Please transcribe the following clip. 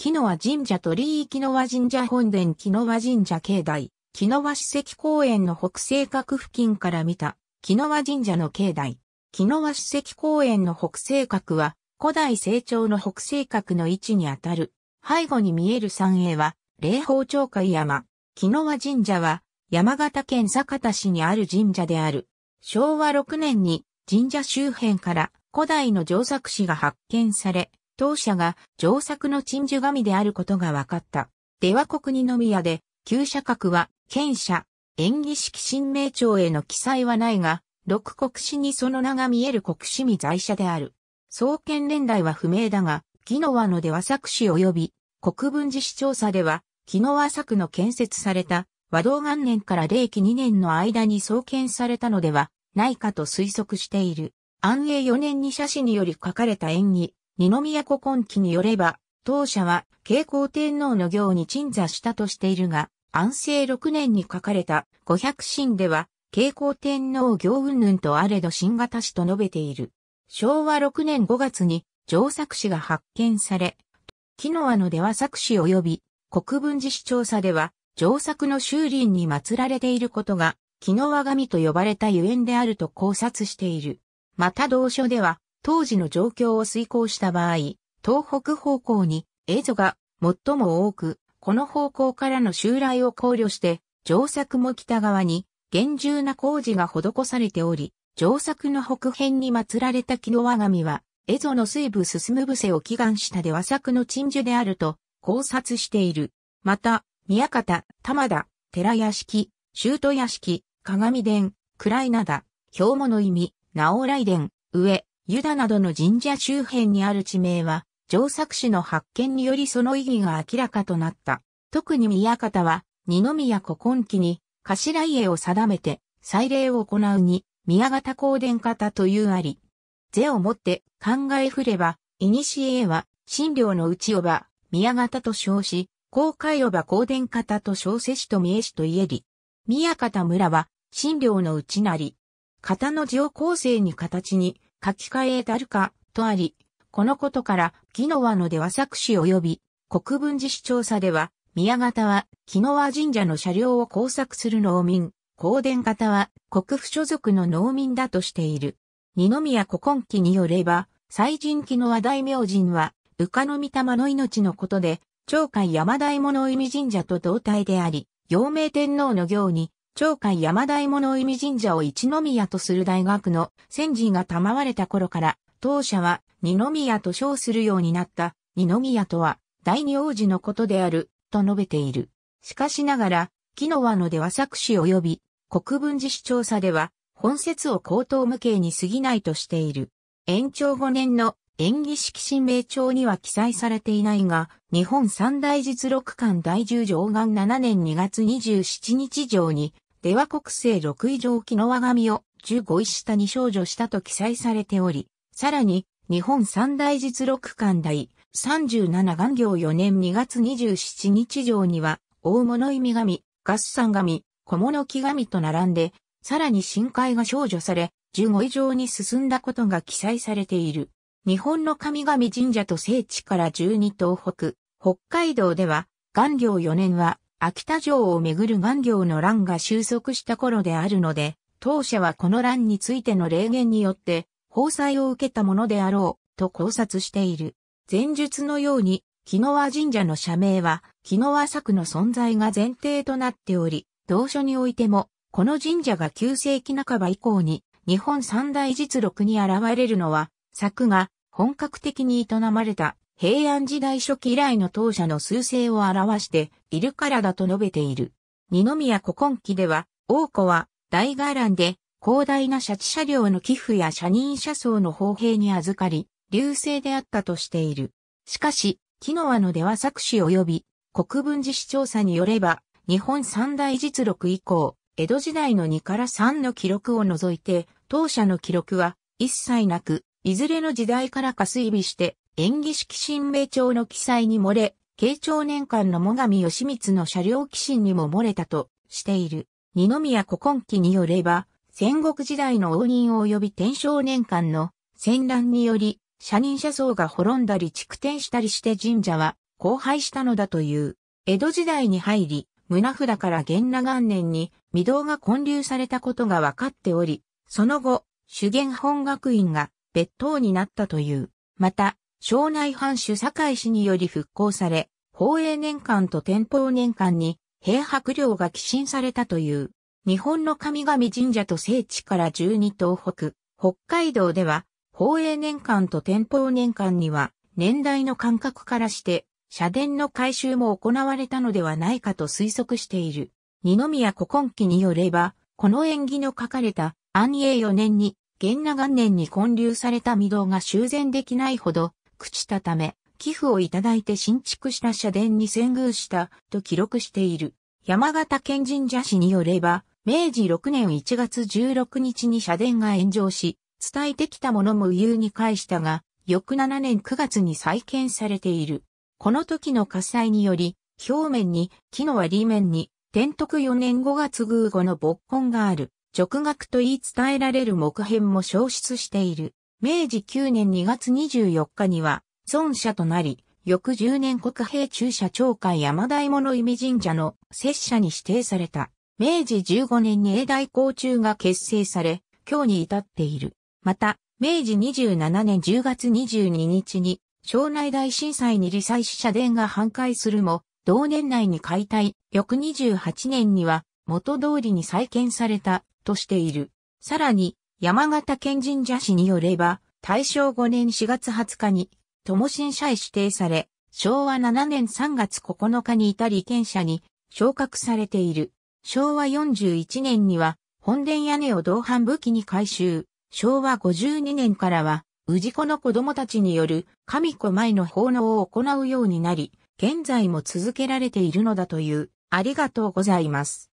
木の輪神社鳥居木の輪神社本殿木の輪神社境内、木の輪史跡公園の北西角付近から見た、木の輪神社の境内。木の輪史跡公園の北西角は、古代成長の北西角の位置にあたる。背後に見える山営は、霊宝町海山。木の輪神社は、山形県酒田市にある神社である。昭和6年に神社周辺から古代の上作詞が発見され、当社が上作の鎮守神であることが分かった。では国二宮で、旧社格は、県社、演技式新名帳への記載はないが、六国史にその名が見える国史未在社である。創建年代は不明だが、木の輪の出は作詞及び、国分寺市調査では、木の輪作の建設された、和道元年から霊期2年の間に創建されたのでは、ないかと推測している。安永4年に写真により書かれた演技、二宮古今記によれば、当社は慶光天皇の行に鎮座したとしているが、安政6年に書かれた五百神では、慶光天皇行云々とあれど新型氏と述べている。昭和6年5月に上作氏が発見され、木の輪の出は作氏及び国分寺市調査では上作の修林に祀られていることが木の輪神と呼ばれたゆえんであると考察している。また同書では当時の状況を遂行した場合、東北方向に蝦夷が最も多く、この方向からの襲来を考慮して、上作も北側に厳重な工事が施されており、上作の北辺に祀られた木の我が身は、蝦夷の水部進む伏せを祈願したで和作の鎮守であると考察している。また、宮方、玉田、寺屋敷、修都屋敷、鏡殿、暗い灘、兵庫の意味、直来殿、上、ユダなどの神社周辺にある地名は、上作氏の発見によりその意義が明らかとなった。特に宮方は、二宮古今期に、頭家を定めて、祭礼を行うに、宮方公伝方というあり。是をもって考えふれば、古は、神領の内おば、宮方と称し、公開おば公伝方と称せしと見えしと言えり。宮方村は、神領の内なり。方の字を構成に形に、書き換えたるか、とあり、このことから、木の和のでは作詞及び、国分寺市調査では、宮方は、木の和神社の車両を工作する農民、高電方は、国府所属の農民だとしている。二宮古今記によれば、祭神木の和大明神は、宇賀の御霊の命のことで、長海山大物意味神社と同体であり、陽明天皇の行に、長海山大物意味神社を一宮とする大学の先人が賜われた頃から、当社は二宮と称するようになった、二宮とは、第二王子のことである、と述べている。しかしながら、木の和のでは作詞及び、国分寺市調査では、本説を口頭無形に過ぎないとしている。延長5年の演技式神明帳には記載されていないが、日本三大実録館第十条元7年2月27日条にでは国政6位上記の和紙を15位下に少女したと記載されており、さらに、日本三大実録館第37元行4年2月27日上には、大物意味紙、合算紙、小物木紙と並んで、さらに深海が少女され、15以上に進んだことが記載されている。日本の神々神社と聖地から12東北、北海道では、元行4年は秋田城をめぐる願行の乱が収束した頃であるので、当社はこの乱についての霊言によって、法裁を受けたものであろう、と考察している。前述のように、木の輪神社の社名は、木の輪作の存在が前提となっており、同書においても、この神社が旧世紀半ば以降に、日本三大実録に現れるのは、作が本格的に営まれた平安時代初期以来の当社の数勢を表しているからだと述べている。二宮古今期では、王子は大伽藍で広大な社地車両の寄付や社人車窓の砲兵に預かり、流星であったとしている。しかし、木の輪の出は作詞及び国分寺市調査によれば、日本三大実録以降、江戸時代の2から3の記録を除いて、当社の記録は一切なく、いずれの時代からか推備して、演技式神明帳の記載に漏れ、慶長年間の最上義満の車両寄進にも漏れたとしている。二宮古今記によれば、戦国時代の応仁及び天正年間の戦乱により、社人者層が滅んだり築転したりして神社は荒廃したのだという。江戸時代に入り、胸札から源羅元年に御堂が建立されたことが分かっており、その後、修験本学院が別当になったという。また、庄内藩主堺氏により復興され、宝永年間と天保年間に、平白領が寄進されたという、日本の神々神社と聖地から12東北、北海道では、宝永年間と天保年間には、年代の感覚からして、社殿の改修も行われたのではないかと推測している。二宮古今記によれば、この縁起の書かれた安永4年に、元那元年に建立された御堂が修繕できないほど、朽ちたため、寄付をいただいて新築した社殿に遷宮したと記録している。山形県神社市によれば、明治6年1月16日に社殿が炎上し、伝えてきたものも有に返したが、翌7年9月に再建されている。この時の火災により、表面に木の割り面に、天徳4年5月偶後の木根がある、直学と言い伝えられる木片も消失している。明治9年2月24日には、孫社となり、翌10年国兵中社長会山大物意味神社の拙者に指定された。明治15年に英大校中が結成され、今日に至っている。また、明治27年10月22日に、庄内大震災に理災死社殿が半壊するも、同年内に解体、翌28年には、元通りに再建された、としている。さらに、山形県神社市によれば、大正5年4月20日に、友新社へ指定され、昭和7年3月9日に至り県者に昇格されている。昭和41年には、本殿屋根を同伴武器に改修。昭和52年からは、氏子の子供たちによる神子前の奉納を行うようになり、現在も続けられているのだという。ありがとうございます。